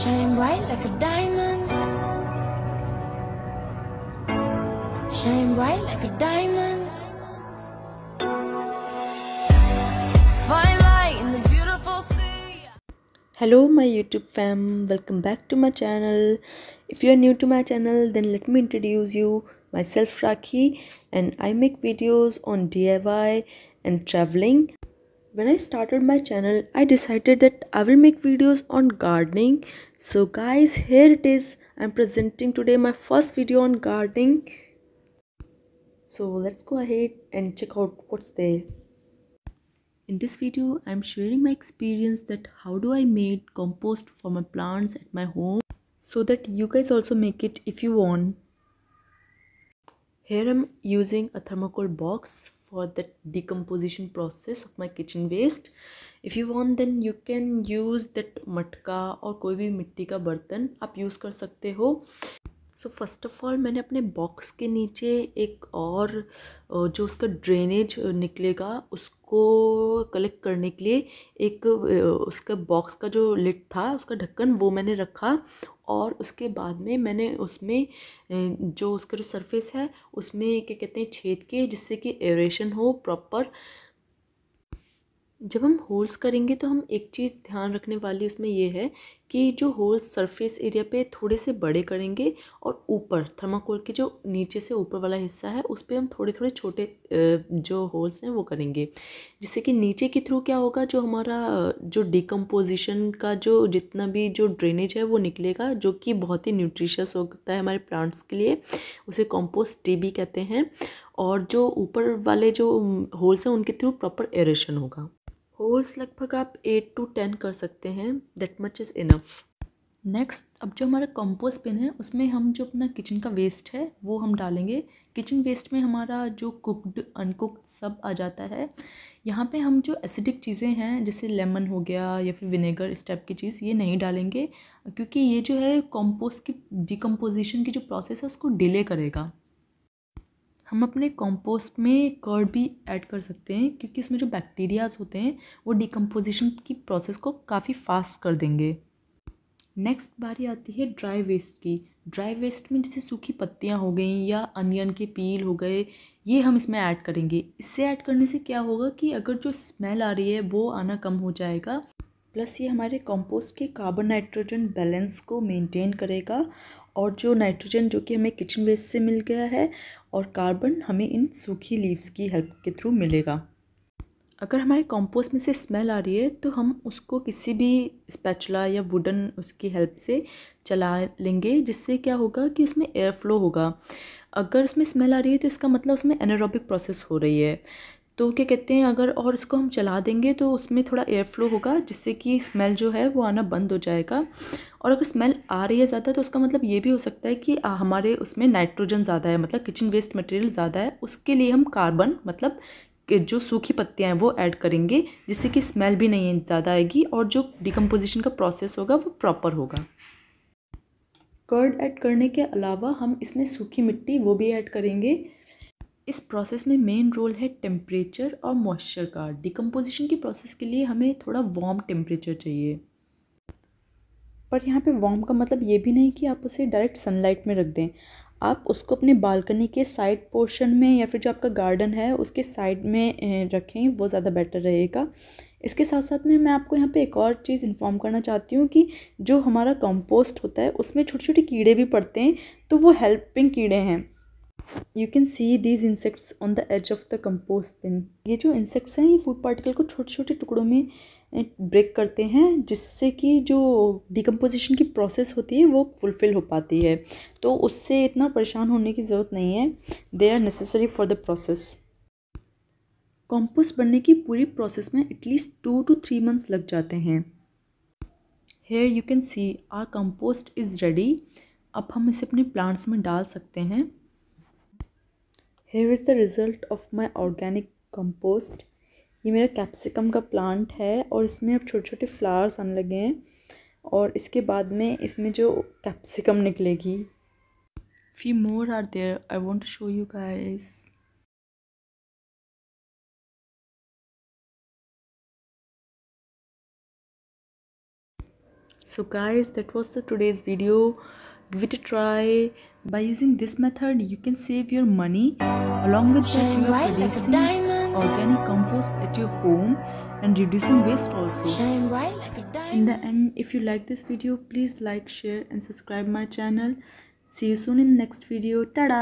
Shine bright like a diamond. Shine bright like a diamond. hello my youtube fam welcome back to my channel if you are new to my channel then let me introduce you myself Raki and I make videos on DIY and traveling when i started my channel i decided that i will make videos on gardening so guys here it is i'm presenting today my first video on gardening so let's go ahead and check out what's there in this video i'm sharing my experience that how do i make compost for my plants at my home so that you guys also make it if you want here i'm using a thermocol box for the decomposition process of my kitchen waste if you want then you can use that मटका और कोई भी मिट्टी का बर्तन आप use कर सकते हो सो फर्स्ट ऑफ ऑल मैंने अपने बॉक्स के नीचे एक और जो उसका ड्रेनेज निकलेगा उसको कलेक्ट करने के लिए एक उसका बॉक्स का जो लिट था उसका ढक्कन वो मैंने रखा और उसके बाद में मैंने उसमें जो उसका जो सरफेस है उसमें क्या कहते हैं छेद के जिससे कि एरेशन हो प्रॉपर जब हम होल्स करेंगे तो हम एक चीज़ ध्यान रखने वाली उसमें ये है कि जो होल्स सरफेस एरिया पे थोड़े से बड़े करेंगे और ऊपर थर्माकोल के जो नीचे से ऊपर वाला हिस्सा है उस पर हम थोड़े थोड़े छोटे जो होल्स हैं वो करेंगे जिससे कि नीचे के थ्रू क्या होगा जो हमारा जो डिकम्पोजिशन का जो जितना भी जो ड्रेनेज है वो निकलेगा जो कि बहुत ही न्यूट्रिशस होता है हमारे प्लांट्स के लिए उसे कॉम्पोस्ट टी भी कहते हैं और जो ऊपर वाले जो होल्स हैं उनके थ्रू प्रॉपर एरेशन होगा होल्स लगभग आप एट टू टेन कर सकते हैं that much is enough next अब जो हमारा कंपोस्ट बिन है उसमें हम जो अपना किचन का वेस्ट है वो हम डालेंगे किचन वेस्ट में हमारा जो कुकड अनकुक्ड सब आ जाता है यहाँ पे हम जो एसिडिक चीज़ें हैं जैसे लेमन हो गया या फिर विनेगर इस टाइप की चीज़ ये नहीं डालेंगे क्योंकि ये जो है कंपोस्ट की डिकम्पोजिशन की जो प्रोसेस है उसको डिले करेगा हम अपने कॉम्पोस्ट में कर्ड भी ऐड कर सकते हैं क्योंकि इसमें जो बैक्टीरियाज होते हैं वो डिकम्पोजिशन की प्रोसेस को काफ़ी फास्ट कर देंगे नेक्स्ट बारी आती है ड्राई वेस्ट की ड्राई वेस्ट में जैसे सूखी पत्तियाँ हो गई या अनियन के पील हो गए ये हम इसमें ऐड करेंगे इससे ऐड करने से क्या होगा कि अगर जो स्मेल आ रही है वो आना कम हो जाएगा प्लस ये हमारे कंपोस्ट के कार्बन नाइट्रोजन बैलेंस को मेंटेन करेगा और जो नाइट्रोजन जो कि हमें किचन वेस्ट से मिल गया है और कार्बन हमें इन सूखी लीव्स की हेल्प के थ्रू मिलेगा अगर हमारे कंपोस्ट में से स्मेल आ रही है तो हम उसको किसी भी स्पैचुला या वुडन उसकी हेल्प से चला लेंगे जिससे क्या होगा कि उसमें एयर फ्लो होगा अगर उसमें स्मेल आ रही है तो इसका मतलब उसमें एनारोबिक प्रोसेस हो रही है तो क्या कहते हैं अगर और इसको हम चला देंगे तो उसमें थोड़ा एयर फ्लो होगा जिससे कि स्मेल जो है वो आना बंद हो जाएगा और अगर स्मेल आ रही है ज़्यादा तो उसका मतलब ये भी हो सकता है कि हमारे उसमें नाइट्रोजन ज़्यादा है मतलब किचन वेस्ट मटेरियल ज़्यादा है उसके लिए हम कार्बन मतलब जो सूखी पत्तियाँ हैं वो ऐड करेंगे जिससे कि स्मेल भी नहीं ज़्यादा आएगी और जो डिकम्पोजिशन का प्रोसेस होगा वो प्रॉपर होगा कर्ड ऐड करने के अलावा हम इसमें सूखी मिट्टी वो भी ऐड करेंगे इस प्रोसेस में मेन रोल है टेम्परेचर और मॉइस्चर का डिकम्पोजिशन की प्रोसेस के लिए हमें थोड़ा वार्म टेम्परेचर चाहिए पर यहाँ पे वार्म का मतलब ये भी नहीं कि आप उसे डायरेक्ट सनलाइट में रख दें आप उसको अपने बालकनी के साइड पोर्शन में या फिर जो आपका गार्डन है उसके साइड में रखें वो ज़्यादा बेटर रहेगा इसके साथ साथ में मैं आपको यहाँ पे एक और चीज़ इन्फॉर्म करना चाहती हूँ कि जो हमारा कंपोस्ट होता है उसमें छोटे छोटे कीड़े भी पड़ते हैं तो वो हेल्पिंग कीड़े हैं you can see these insects on the edge of the compost bin ये जो इंसेक्ट्स हैं ये फूड पार्टिकल को छोटे छोटे टुकड़ों में ब्रेक करते हैं जिससे कि जो डिकम्पोजिशन की प्रोसेस होती है वो फुलफ़िल हो पाती है तो उससे इतना परेशान होने की ज़रूरत नहीं है they are necessary for the process compost बनने की पूरी प्रोसेस में at least two two three months लग जाते हैं here you can see our compost is ready अब हम इसे अपने प्लांट्स में डाल सकते हैं here is the result of my organic compost ये मेरा कैप्सिकम का प्लांट है और इसमें अब छोटे छोटे फ्लावर्स आने लगे हैं और इसके बाद में इसमें जो कैप्सिकम निकलेगी few more are there I want to show you guys so guys दैट was the today's video give it a try by using this method you can save your money along with that you are producing organic compost at your home and reducing waste also in the end if you like this video please like share and subscribe my channel see you soon in next video tada